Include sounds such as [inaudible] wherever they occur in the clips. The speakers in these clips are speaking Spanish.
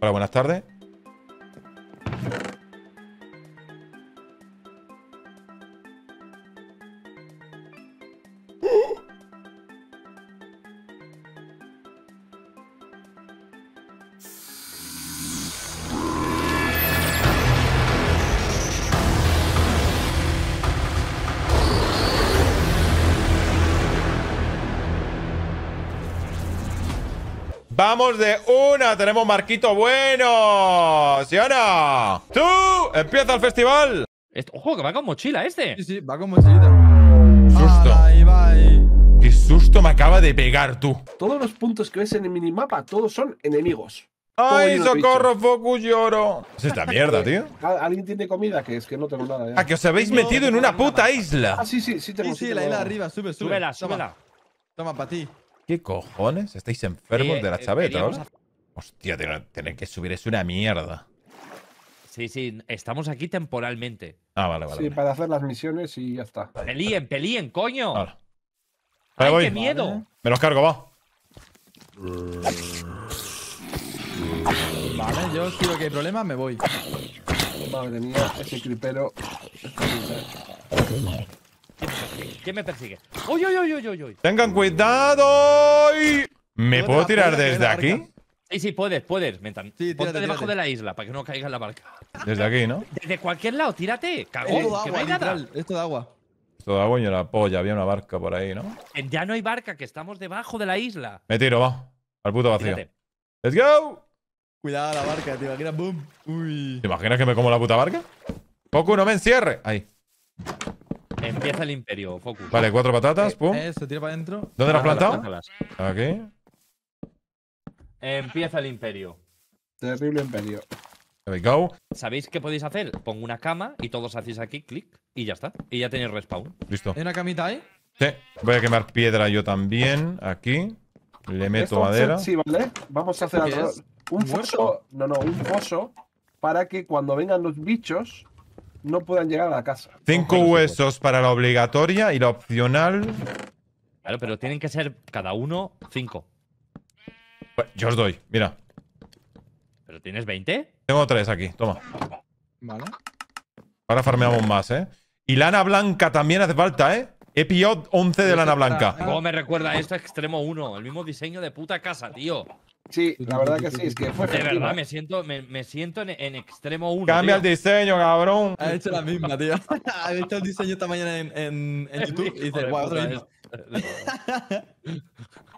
Hola, buenas tardes. Vamos de una. Tenemos Marquito Bueno. ¿Sí ¡Tú! ¡Empieza el festival! ojo, que va con mochila este. Sí, sí, va con mochilita. Susto. Bye, bye. ¡Qué susto me acaba de pegar, tú! Todos los puntos que ves en el minimapa, todos son enemigos. ¡Ay, socorro, Focus, lloro! Es esta mierda, [laughs] tío. Ah, ¿Alguien tiene comida? Que es que no tengo nada. Ya. Ah, que os habéis metido en una puta isla. Ah, sí, sí, sí, tengo. Sí, la isla arriba, sube, sube. Súbela, súbela. Toma, Toma para ti. ¿Qué cojones? ¿Estáis enfermos de la eh, chaveta, Hostia, tener que subir es una mierda. Sí, sí, estamos aquí temporalmente. Ah, vale, vale. Sí, para hacer las misiones y ya está. Pelíen, pelíen, coño. Ay, qué miedo. Me los cargo, va. Vale, yo si veo que hay problema, me voy. Madre mía, ese cripero. ¿Quién me persigue? ¡Uy, uy, uy, uy, uy! Tengan cuidado ¿Me puedo tirar desde aquí? Sí, sí, puedes, puedes. Mientras... Sí, tírate, Ponte debajo de la isla para que no caiga en la barca. Desde aquí, ¿no? Desde cualquier lado, tírate. Cagón, Esto de agua. esto de agua. Esto de agua y la polla. Había una barca por ahí, ¿no? Eh, ya no hay barca, que estamos debajo de la isla. Me tiro, va. Al puto vacío. ¡Let's go! Cuidado la barca, te era boom. Uy. ¿Te imaginas que me como la puta barca? Poco, no me encierre. Ahí. Empieza el imperio, Focus. Vale, cuatro patatas, eh, pum. tira para adentro. ¿Dónde las has plantado? Aquí. Empieza el imperio. Terrible imperio. go. ¿Sabéis qué podéis hacer? Pongo una cama y todos hacéis aquí clic y ya está. Y ya tenéis respawn. Listo. una camita ahí? Sí. Voy a quemar piedra yo también. Aquí. Le meto madera. Sí, vale. Vamos a hacer un foso. No, no, un foso para que cuando vengan los bichos no puedan llegar a la casa. Cinco huesos para la obligatoria y la opcional. Claro, pero tienen que ser cada uno cinco. Pues, yo os doy, mira. ¿Pero tienes 20? Tengo 3 aquí, toma. Vale. Ahora farmeamos más, ¿eh? Y lana blanca también hace falta, ¿eh? He 11 de lana blanca. ¿eh? ¿Cómo me recuerda esto a Extremo 1? El mismo diseño de puta casa, tío. Sí, la verdad que sí, es que fue De verdad, me siento, en, Extremo 1. Cambia el diseño, cabrón. Ha hecho la misma, tío. [laughs] ha hecho el diseño esta mañana en, [laughs] YouTube y dice, wow, otra vez.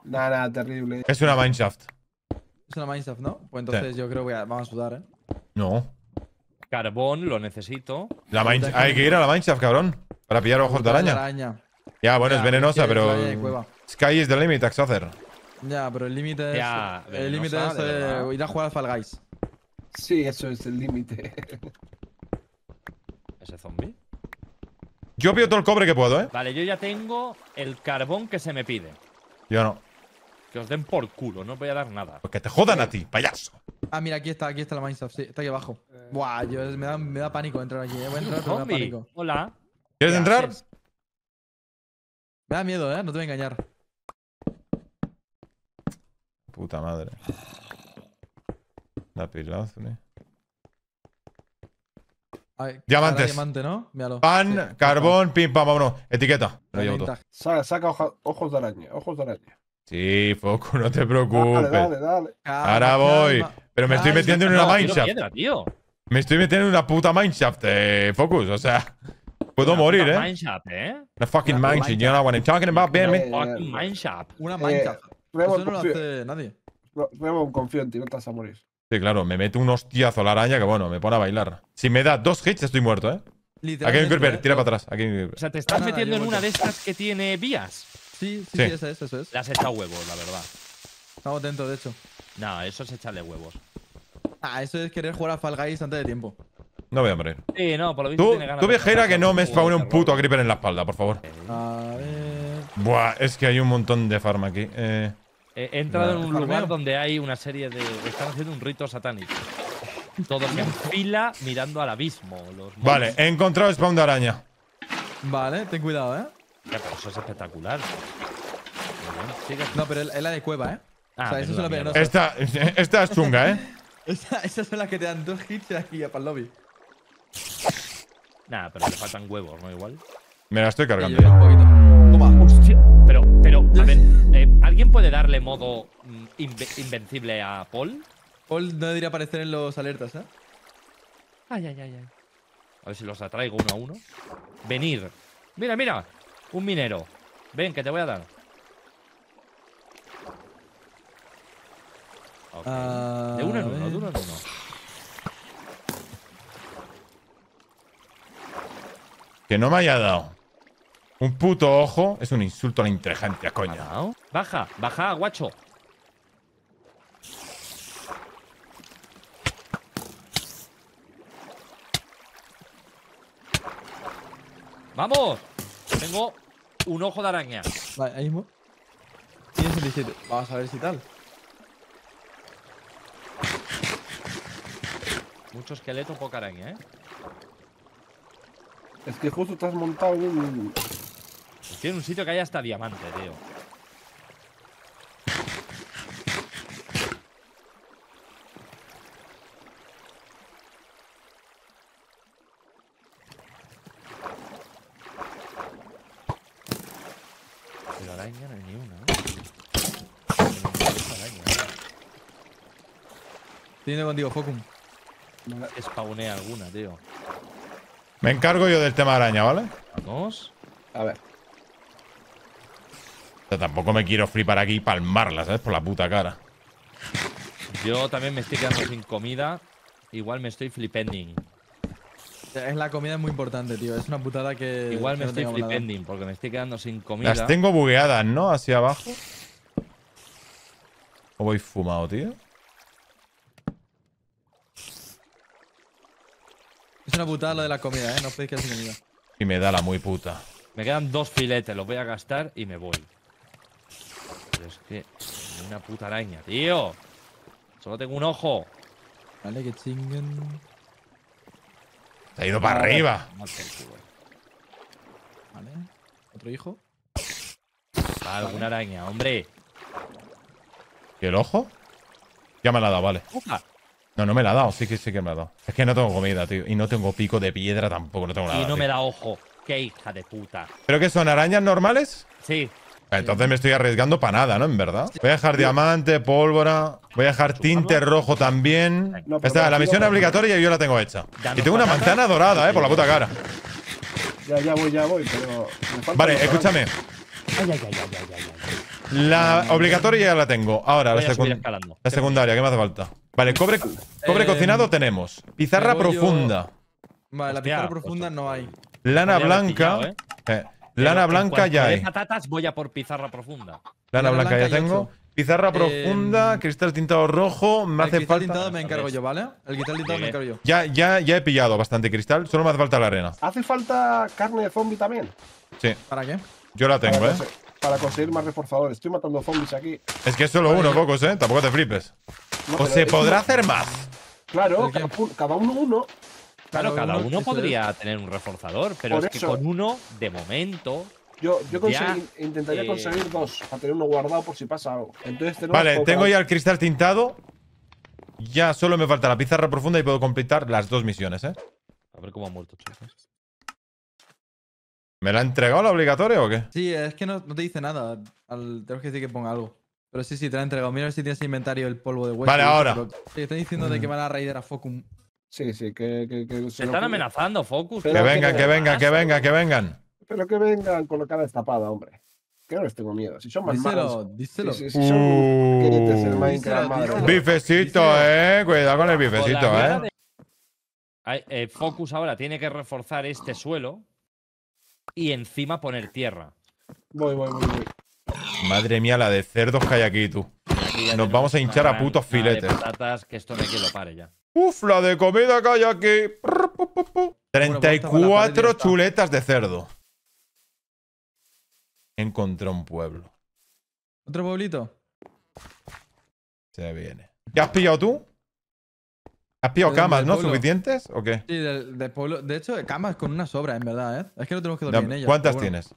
Nada, terrible. Es una mineshaft. Es una mineshaft, ¿no? Pues entonces yo creo que vamos a sudar, ¿eh? No. Carbón, lo necesito. La Hay que ir a la mineshaft, cabrón. Para pillar ojos de araña. araña. Ya, bueno, es venenosa, pero. Sky is the limit, Axother Ya, pero el límite es. Ya, el límite es eh, ir a jugar al Fall Guys. Sí, eso es el límite. [laughs] ¿Ese zombie? Yo pido todo el cobre que puedo, ¿eh? Vale, yo ya tengo el carbón que se me pide. Yo no. Que os den por culo, no os voy a dar nada. Pues que te jodan a ti, payaso. Ah, mira, aquí está, aquí está la Minecraft, sí, está aquí abajo. Eh. Buah, yo, me, da, me da pánico entrar aquí, eh, Voy a entrar, me da pánico. Hola. ¿Quieres entrar? Me da miedo, eh, no te voy a engañar. Puta madre. La pilazo, eh. Diamantes. Diamante, ¿no? Pan, carbón, pim, pam, vámonos. Etiqueta. Lo Saca, saca ojos de araña, ojos de araña. Sí, Focus, no te [laughs] preocupes. Dale, dale, dale. Ahora voy. Pero me estoy metiendo en una mineshaft. Me estoy metiendo en una puta mineshaft, eh, Focus. O sea, [laughs] puedo morir, eh. Mineshaft, eh. Una fucking mineshaft. Eh, una fucking mineshaft. Una mineshaft. Eh, Eso no lo hace nadie. confío en ti, no te vas a morir. Sí, claro, me meto un hostiazo a la araña que, bueno, me pone a bailar. Si me da dos hits, estoy muerto, ¿eh? Aquí hay un creeper, ¿eh? tira para atrás. Aquí o sea, te estás metiendo en una de estas que tiene vías. Sí, sí, sí, es, eso es. Le has echado huevos, la verdad. Estamos dentro, de hecho. No, eso es echarle huevos. Ah, eso es querer jugar a Fall Guys antes de tiempo. No voy a morir. Sí, no, por lo visto. tiene ganas tú viajera que no me spawne un puto creeper en la espalda, por favor. A ver. Buah, es que hay un montón de farm aquí. Eh, eh he, entrado en un lugar donde hay una serie de. Están haciendo un rito satánico. Todos en [laughs] fila mirando al abismo. vale, he encontrado spawn de araña. Vale, ten cuidado, eh pero eso es espectacular. No, pero es la de cueva, ¿eh? Ah, Esta, esta es chunga, ¿eh? [laughs] Esta, son las que te dan dos hits aquí para el lobby. Nada, pero le faltan huevos, ¿no? Igual. Me la estoy cargando Toma. Pero, pero, a ver, eh, ¿alguien puede darle modo mm, invencible a Paul? Paul no debería aparecer en los alertas, ¿eh? Ay, ay, ay, ay. A ver si los atraigo uno a uno. Venir. Mira, mira. Un minero. Ven, que te voy a dar. Ah, de uno en uno, de uno en uno. Que no me haya dado. Un puto ojo es un insulto a la inteligencia, coño. Baja, baja, guacho. ¡Vamos! tengo un ojo de araña. Vale, ahí mismo. tiene Vamos a ver si tal. Mucho esqueleto, poca araña, ¿eh? Es que justo te has montado un. Tiene un sitio que haya hasta diamante, tío. no hay ni una, ¿eh? Tiene contigo, Focum. Spawnea alguna, tío. Me encargo yo del tema araña, ¿vale? Vamos. A ver. tampoco me quiero flipar aquí y palmarla, ¿sabes? Por la puta cara. Yo también me estoy quedando sin comida. Igual me estoy flipending. Es la comida es muy importante, tío. Es una putada que. Igual me estoy flipending porque me estoy quedando sin comida. Las tengo bugueadas, ¿no? Hacia abajo. ¿O voy fumado, tío? Es una putada lo de la comida, ¿eh? No podéis quedar sin comida. Y me da la muy puta. Me quedan dos filetes, los voy a gastar y me voy. Pero es que. Una puta araña, tío. Solo tengo un ojo. Vale, que chinguen. Se ha ido para arriba. Eh. Vale. ¿Otro hijo? Ah, alguna araña, hombre. ¿Y el ojo? Ya me la ha dado, vale. No, no me la ha dado. Sí que sí que me la ha dado. Es que no tengo comida, tío. Y no tengo pico de piedra tampoco. No tengo nada. Y no me da ojo. Qué hija de puta. ¿Pero qué son? ¿Arañas normales? Sí. Entonces me estoy arriesgando para nada, ¿no? En verdad. Voy a dejar diamante, pólvora. Voy a dejar tinte rojo también. Está, la misión obligatoria y yo la tengo hecha. Y tengo una manzana dorada, ¿eh? Por la puta cara. Ya, ya voy, ya voy, pero. vale, escúchame. La obligatoria ya la tengo. Ahora, la, la secundaria, ¿qué me hace falta? Vale, cobre, eh, cobre cocinado tenemos. Pizarra profunda. Vale, la pizarra profunda no hay. Lana blanca. ¿eh? Eh, Lana blanca ya hay. voy a por pizarra profunda. Lana, blanca, ya tengo. Pizarra eh, profunda, cristal tintado rojo, me hace falta… El tintado me encargo yo, ¿vale? El cristal tintado me encargo yo. Ya, ya, ya he pillado bastante cristal, solo me hace falta la arena. ¿Hace falta carne de zombie también? Sí. ¿Para qué? Yo la tengo, ¿eh? Para conseguir más reforzadores. Estoy matando zombies aquí. Es que es solo uno, pocos, ¿eh? Tampoco te flipes. o se podrá hacer más. Claro, cada uno uno. Claro, cada uno, podría tener un reforzador, pero es que con uno, de momento, yo, intentaría eh, conseguir dos para tener uno guardado por si pasa algo. vale, tengo ya el cristal tintado. Ya solo me falta la pizarra profunda y puedo completar las dos misiones, ¿eh? A ver cómo ha muerto, chicos. ¿Me la ha entregado la obligatoria o qué? Sí, es que no, te dice nada. Al, que decir que ponga algo. Pero sí, sí, te la ha entregado. Mira si tienes inventario el polvo de hueso. Vale, ahora. Estoy diciendo de que mm. van a raider a Focum. Sí, sí, que. que, se están amenazando, Focus. Que vengan, que vengan, que vengan, que vengan. Pero que vengan con la cara destapada, hombre. Que no les tengo miedo. Si son más malos. Díselo. Si, son el Bifecito, eh. Cuidado con el bifecito, eh. eh. Focus ahora tiene que reforzar este suelo y encima poner tierra. Voy, voy, voy, voy. Madre mía, la de cerdos que hay aquí, tú. Nos vamos a hinchar a putos filetes. Patatas, que esto no hay lo pare ya. Uf, la de comida que hay aquí. 34 chuletas de cerdo. Encontré un pueblo. ¿Otro pueblito? Se viene. ¿Ya has pillado tú? ¿Has pillado camas, no? ¿Suficientes o qué? Sí, de pueblo. De hecho, camas con una sobra, en verdad, ¿eh? Es que no tenemos que dormir en ellas. ¿Cuántas tienes?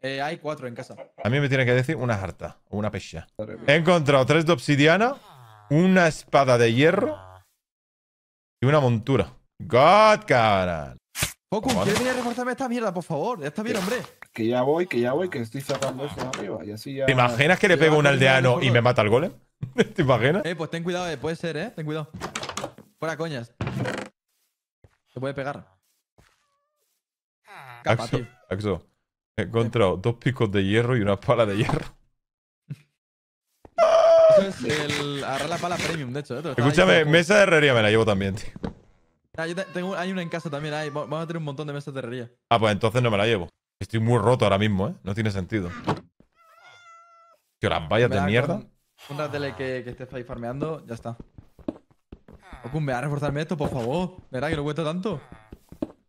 Eh, hay cuatro en casa. A mí me tiene que decir una harta o una pecha. He encontrado tres de obsidiana, una espada de hierro y una montura. God, cabrón. Poco, ¿quieres venir a reforzarme esta mierda, por favor? Ya Está bien, hombre. Que ya voy, que ya voy, que estoy sacando esto arriba. Y así ya... ¿Te imaginas que le pego a un aldeano y me mata el golem? [laughs] ¿Te imaginas? Eh, pues ten cuidado, eh. puede ser, eh. Ten cuidado. Fuera coñas. Te puede pegar. Axo, Axo. He encontrado dos picos de hierro y una pala de hierro. Eso es el agarrar la pala premium, de hecho. Escúchame, mesa de herrería me la llevo también, tío. Ah, hay una en casa también, ahí. vamos a tener un montón de mesas de herrería. Ah, pues entonces no me la llevo. Estoy muy roto ahora mismo, ¿eh? No tiene sentido. Tío, las vallas de mierda. Con, una que, que estés ahí farmeando, ya está. Okun, ¿me va a reforzarme esto, por favor? ¿Verdad que lo cuesta tanto?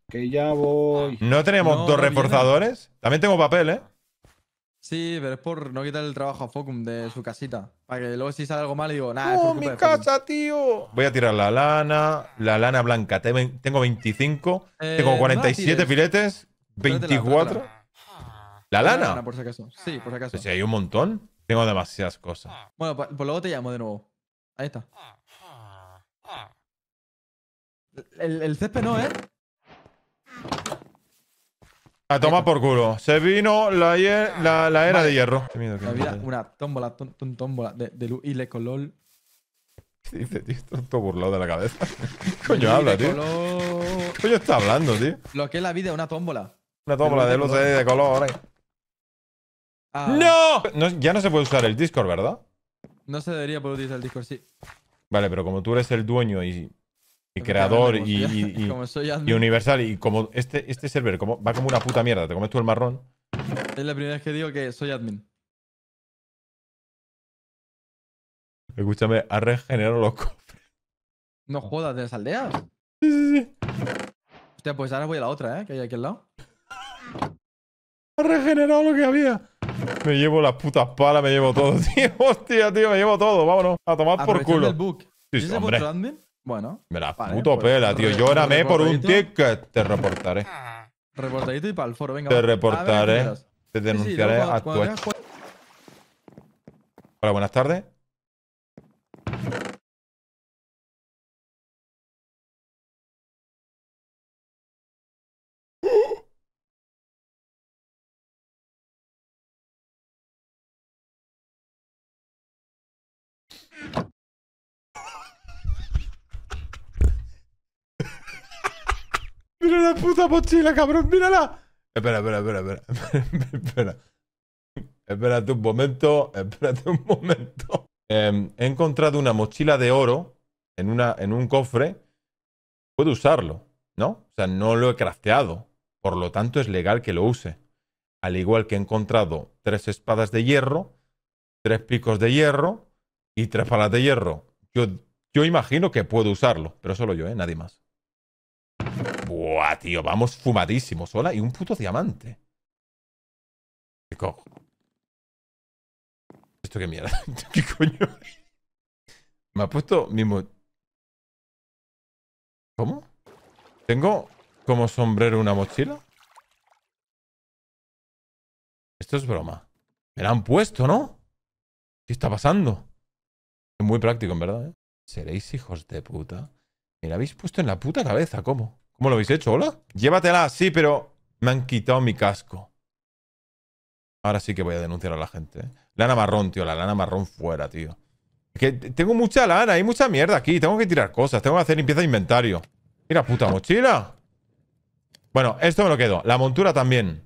Que ya voy. ¿No tenemos dos reforzadores? También tengo papel, ¿eh? Sí, pero es por no quitar el trabajo a Focum de su casita. Para que luego si sale algo mal digo, nada, ¡Oh, mi casa, tío! Voy a tirar la lana, la lana blanca. Tengo 25, eh, tengo 47 filetes, 24. ¿La lana? por si Sí, por si acaso. Pues si hay un montón, tengo demasiadas cosas. Bueno, pues, pues, luego te llamo de nuevo. Ahí está. El, el césped no, es... ¿eh? A tomar por culo. Se vino la, la era de hierro. Había una tómbola, tómbola de, de luz y de color. ¿Qué dice, tío? Está todo burlado de la cabeza. ¿Qué [laughs] Coño habla, tío. Color... Coño está hablando, tío. Lo que es la vida es una tómbola. Una tómbola de y de color. Ah. ¡No! Ya no se puede usar el Discord, ¿verdad? No se debería poder utilizar el Discord, sí. Vale, pero como tú eres el dueño y creador y, creador y, [laughs] Universal. Y como este, este, server como, va como una puta mierda, te comes tú el marrón. Es la primera vez que digo que soy admin. Escúchame, ha regenerado los cofres. No jodas, de las aldeas. Sí, sí, sí. Hostia, pues ahora voy a la otra, ¿eh? Que hay aquí al lado. ha regenerado lo que había. Me llevo las putas palas, me llevo todo, [laughs] tío. Hostia, tío, me llevo todo. Vámonos, a tomar por culo. El book. Sí, admin? Bueno. Me la puto pues, pela, tío. Llórame pues, pues, por un ticket. Te reportaré. [laughs] Reportadito y para el foro, venga. Te reportaré. te denunciaré a tu Hola, buenas tardes. Mira la puta mochila, cabrón, mírala. Espera, espera, espera, espera. [laughs] Espérate un momento, espérate un momento. Em, he encontrado una mochila de oro en, una, en un cofre. Puedo usarlo, ¿no? O sea, no lo he crafteado. Por lo tanto, es legal que lo use. Al igual que he encontrado tres espadas de hierro, tres picos de hierro y tres palas de hierro. Yo, yo imagino que puedo usarlo, pero solo yo, ¿eh? Nadie más tío, vamos fumadísimos. Hola, y un puto diamante. ¿Qué cojo? ¿Esto qué mierda? [laughs] ¿Qué coño? Me ha puesto mismo... ¿Cómo? ¿Tengo como sombrero una mochila? Esto es broma. Me la han puesto, ¿no? ¿Qué está pasando? Es muy práctico, en verdad, ¿eh? Seréis hijos de puta. Me la habéis puesto en la puta cabeza, ¿cómo? ¿Cómo lo habéis hecho? ¿Hola? Llévatela, sí, pero me han quitado mi casco. Ahora sí que voy a denunciar a la gente. ¿eh? Lana marrón, tío. La lana marrón fuera, tío. Es que tengo mucha lana. Hay mucha mierda aquí. Tengo que tirar cosas. Tengo que hacer limpieza de inventario. Mira, puta mochila. Bueno, esto me lo quedo. La montura también.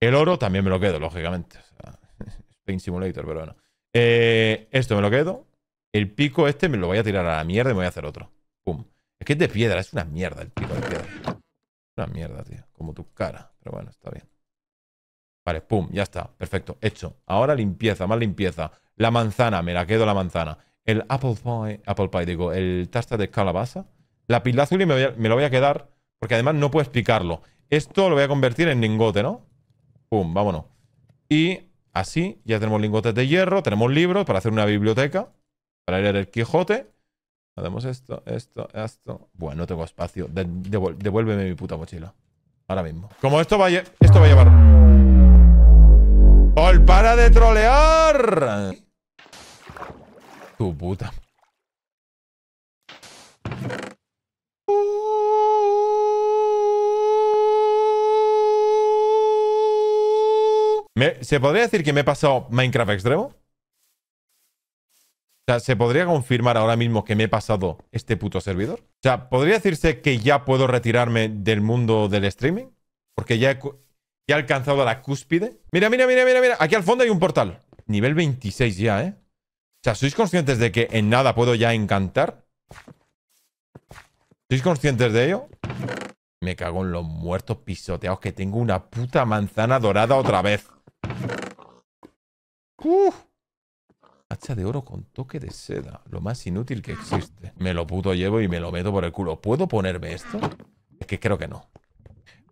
El oro también me lo quedo, lógicamente. O [laughs] Simulator, pero bueno. Eh, esto me lo quedo. El pico este me lo voy a tirar a la mierda y me voy a hacer otro. Es que es de piedra, es una mierda el pico de piedra. Una mierda, tío. Como tu cara. Pero bueno, está bien. Vale, pum, ya está. Perfecto, hecho. Ahora limpieza, más limpieza. La manzana, me la quedo la manzana. El apple pie, apple pie, digo, el tasta de calabaza. La pilazuli me, me lo voy a quedar, porque además no puedo explicarlo. Esto lo voy a convertir en lingote, ¿no? Pum, vámonos. Y así ya tenemos lingotes de hierro, tenemos libros para hacer una biblioteca, para leer el Quijote. Hacemos esto, esto, esto. Bueno, no tengo espacio. devuélveme mi puta mochila. Ahora mismo. Como esto va a, esto va a llevar... ¡Pol, para de trolear! Tu puta. ¿Se podría decir que me he pasado Minecraft Extremo? O sea, ¿se podría confirmar ahora mismo que me he pasado este puto servidor? O sea, ¿podría decirse que ya puedo retirarme del mundo del streaming? Porque ya he, ya he alcanzado la cúspide. Mira, mira, mira, mira, mira. Aquí al fondo hay un portal. Nivel 26 ya, ¿eh? O sea, ¿sois conscientes de que en nada puedo ya encantar? ¿Sois conscientes de ello? Me cago en los muertos pisoteados que tengo una puta manzana dorada otra vez. Uf. Hacha de oro con toque de seda. Lo más inútil que existe. Me lo puto llevo y me lo meto por el culo. ¿Puedo ponerme esto? Es que creo que no.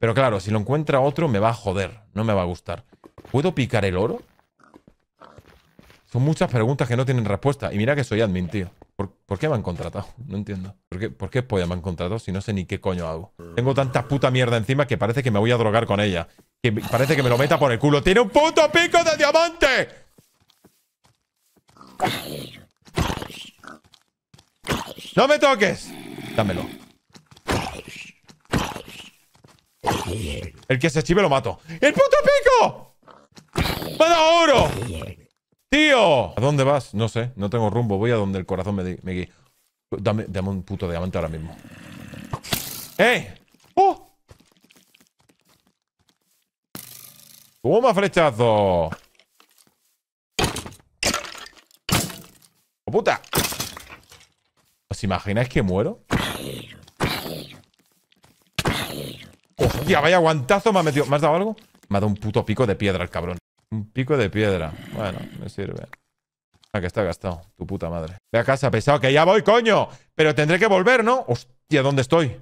Pero claro, si lo encuentra otro me va a joder. No me va a gustar. ¿Puedo picar el oro? Son muchas preguntas que no tienen respuesta. Y mira que soy admin, tío. ¿Por, qué me han contratado? No entiendo. ¿Por qué, ¿Por qué me han contratado si no sé ni qué coño hago? Tengo tanta puta mierda encima que parece que me voy a drogar con ella. parece que me lo meta por el culo. ¡Tiene un puto pico de diamante! ¡No me toques! Dámelo. El que se chive lo mato. ¡El puto pico! ¡Me da oro! ¡Tío! ¿A dónde vas? No sé, no tengo rumbo. Voy a donde el corazón me, me Dame, dame un puto diamante ahora mismo. ¡Eh! ¡Oh! ¡Toma flechazo! ¡Oh, puta! ¿Os imagináis que muero? ¡Hostia, vaya aguantazo, me ha metido! ¿Me has dado algo? Me ha dado un puto pico de piedra el cabrón. Un pico de piedra. Bueno, me sirve. Ah, que está gastado. Tu puta madre. Ve a casa, pesado, que ya voy, coño. Pero tendré que volver, ¿no? Hostia, ¿dónde estoy?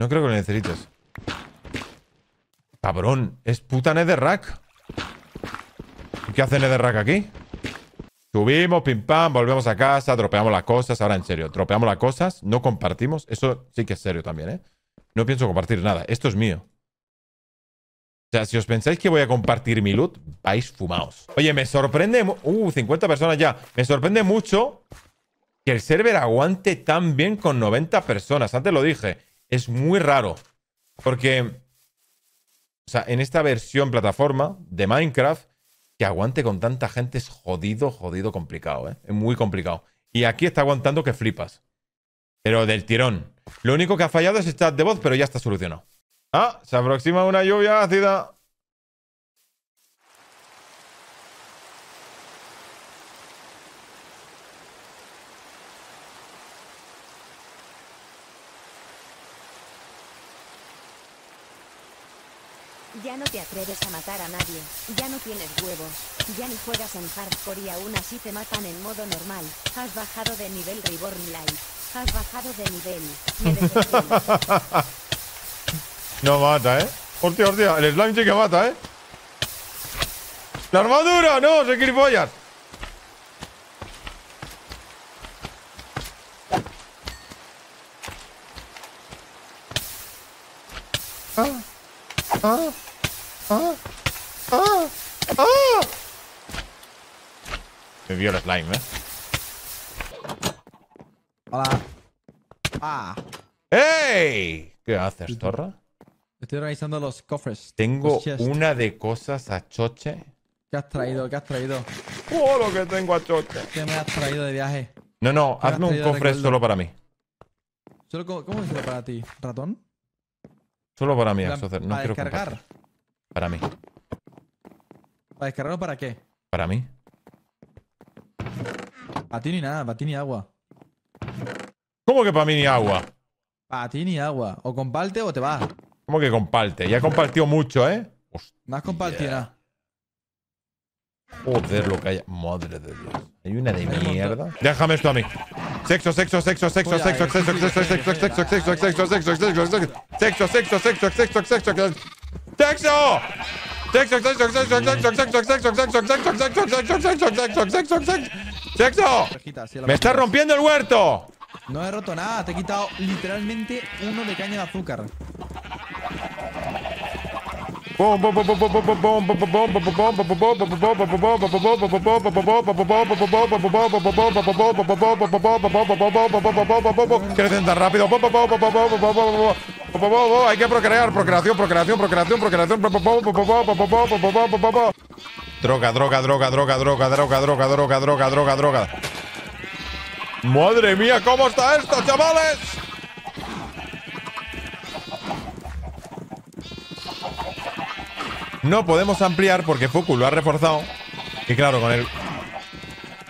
No creo que lo necesites. Cabrón, es puta Netherrack. ¿Qué hace Netherrack aquí? Subimos, pim pam, volvemos a casa, tropeamos las cosas. Ahora en serio, tropeamos las cosas, no compartimos. Eso sí que es serio también, ¿eh? No pienso compartir nada. Esto es mío. O sea, si os pensáis que voy a compartir mi loot, vais fumados. Oye, me sorprende... Uh, 50 personas ya. Me sorprende mucho que el server aguante tan bien con 90 personas. Antes lo dije. Es muy raro. Porque o sea, en esta versión plataforma de Minecraft, que aguante con tanta gente es jodido, jodido, complicado, ¿eh? Es muy complicado. Y aquí está aguantando que flipas. Pero del tirón. Lo único que ha fallado es el chat de voz, pero ya está solucionado. Ah, se aproxima una lluvia ácida. Ya no te atreves a matar a nadie, ya no tienes huevos, ya ni juegas en hardcore y aún así te matan en modo normal. Has bajado de nivel Reborn Life, has bajado de nivel. [laughs] no mata, ¿eh? Hostia, hostia, el slime sí que mata, ¿eh? ¡La armadura! ¡No, se ¡Ah! ¡Ah! ¡Ah! Me vio el slime, ¿eh? Hola. ¡Ah! ¡Ey! ¿Qué haces, torra? Estoy revisando los cofres. Tengo una de cosas a choche. ¿Qué has traído? ¿Qué has traído? ¡Oh, lo que tengo a choche! ¿Qué me has traído de viaje? No, no, hazme un cofre solo para mí. ¿Solo, ¿Cómo es para ti? ¿Ratón? Solo para mí, ¿Para descargar? Para mí. ¿Para descargarlo para qué? Para mí. Para ti ni nada, para ti ni agua. ¿Cómo que para mí ni agua? Para ti ni agua. O comparte o te vas. ¿Cómo que comparte? Ya compartió mucho, ¿eh? Hostia. No has compartido nada. Joder, lo que hay. Madre de Dios. Hay una de mierda. Déjame esto a mí. Sexo, sexo, sexo, sexo, sexo, sexo, sexo, sexo, sexo, sexo, sexo, sexo, sexo, sexo, sexo, sexo, sexo, sexo, sexo. Sexo, sexo, sexo, sexo, sexo, sexo, sexo, sexo, sexo, sexo, sexo, sexo, sexo, sexo. sexo… Me está rompiendo el huerto. No he roto nada, te he quitado literalmente uno de caña de azúcar. Quiere rápido. Hay que procrear, procreación, procreación, procreación, procreación. Droga, droga, droga, droga, droga, droga, droga, droga, droga, droga, droga. Madre mía, ¿cómo está esto, chavales? No podemos ampliar porque Fuku lo ha reforzado. Y claro, con el...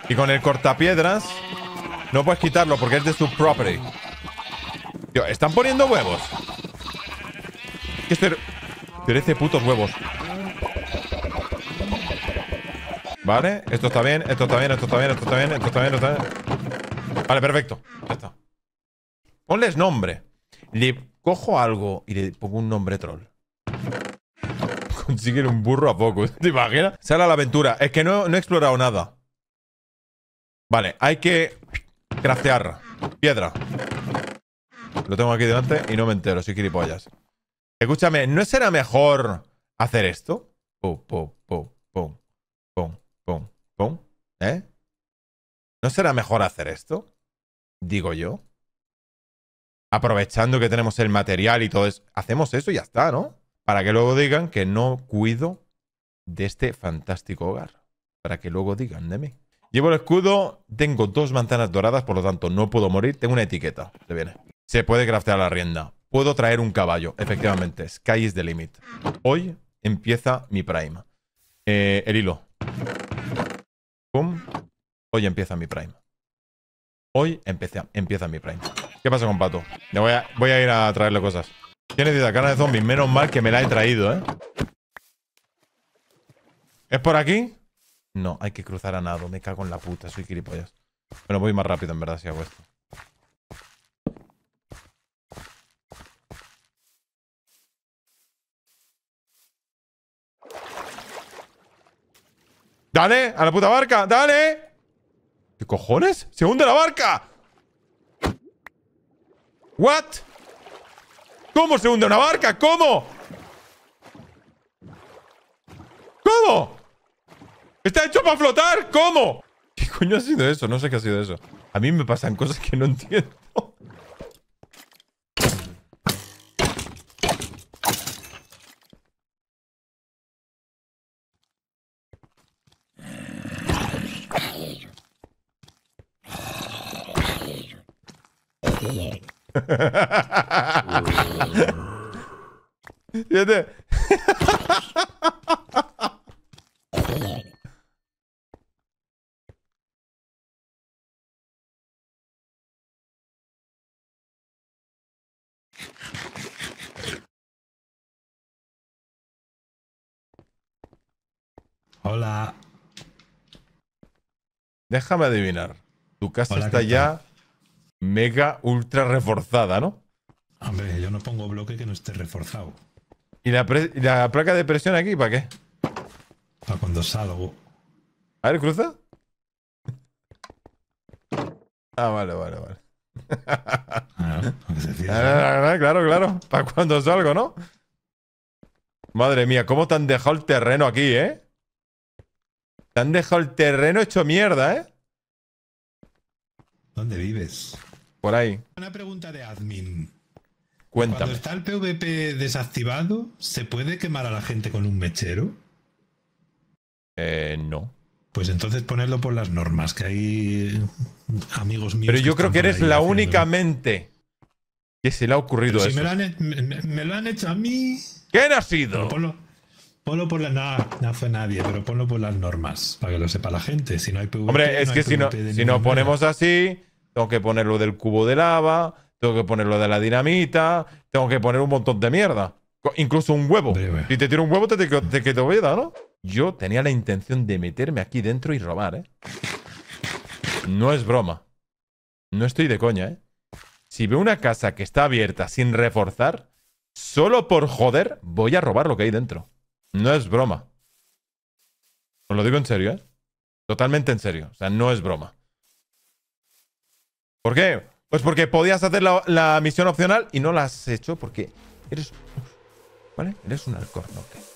Y con el cortapiedras... No puedes quitarlo porque es de su property. están poniendo huevos. Que ser... 13 putos huevos. Vale, esto está bien, esto está bien, esto está bien, esto está bien, esto está bien. Esto está bien. Vale, perfecto. Ya está. Ponles nombre. Le cojo algo y le pongo un nombre troll. Consiguen un burro a poco. ¿Te imaginas? Sale a la aventura. Es que no, no he explorado nada. Vale, hay que craftear piedra. Lo tengo aquí delante y no me entero, soy gilipollas. Escúchame, ¿no será mejor hacer esto? Pum, pum, pum, pum, pum, pum, ¿Eh? ¿No será mejor hacer esto? Digo yo. Aprovechando que tenemos el material y todo eso. Hacemos eso y ya está, ¿no? Para que luego digan que no cuido de este fantástico hogar. Para que luego digan de mí. Llevo el escudo, tengo dos manzanas doradas, por lo tanto no puedo morir. Tengo una etiqueta, se viene. Se puede craftear la rienda. Puedo traer un caballo, efectivamente. Sky is the limit. Hoy empieza mi prime. Eh, el hilo. Pum. Hoy empieza mi prime. Hoy empieza, empieza mi prime. ¿Qué pasa con Pato? voy a ir a traerle cosas de la cara de zombies. Menos mal que me la he traído, ¿eh? ¿Es por aquí? No, hay que cruzar a nado. Me cago en la puta. Soy gilipollas. Bueno, voy más rápido, en verdad, si hago esto. ¡Dale! ¡A la puta barca! ¡Dale! ¿Qué cojones? ¡Se hunde la barca! ¿What? ¿Cómo se hunde una barca? ¿Cómo? ¿Cómo? ¿Está hecho para flotar? ¿Cómo? [laughs] ¿Qué coño ha sido eso? No sé qué ha sido eso. A mí me pasan cosas que no entiendo. [laughs] Fíjate. Hola. Déjame adivinar. Tu casa está ya mega ultra reforzada, ¿no? Hombre, yo no pongo bloque que no esté reforzado. ¿Y la, placa de presión aquí para qué? Para cuando salgo. A ver, cruza. [laughs] Ah, vale, vale, vale. Claro, claro, claro. Para cuando salgo, ¿no? Madre mía, cómo te han dejado el terreno aquí, ¿eh? Te han dejado el terreno hecho mierda, ¿eh? ¿Dónde vives? Por ahí. Una pregunta de admin. Cuando está el PvP desactivado, ¿se puede quemar a la gente con un mechero? Eh, no. Pues entonces ponerlo por las normas, que hay amigos míos. Pero yo creo que eres la única mente que se le ha ocurrido eso. me, lo han, hecho a mí. ¿Quién ha sido? Ponlo, por la... no fue nadie, pero ponlo por las normas, para que lo sepa la gente. Si no hay Hombre, es que si, no, si no ponemos así, tengo que ponerlo del cubo de lava, tengo que poner lo de la dinamita, tengo que poner un montón de mierda. Incluso un huevo. Si te tiro un huevo, te, te, te quedo ¿no? Yo tenía la intención de meterme aquí dentro y robar, ¿eh? No es broma. No estoy de coña, ¿eh? Si veo una casa que está abierta sin reforzar, solo por joder voy a robar lo que hay dentro. No es broma. Os lo digo en serio, ¿eh? Totalmente en serio. O sea, no es broma. ¿Por qué? Pues porque podías hacer la, misión opcional y no la has hecho porque eres... ¿Vale? Eres un alcornoque.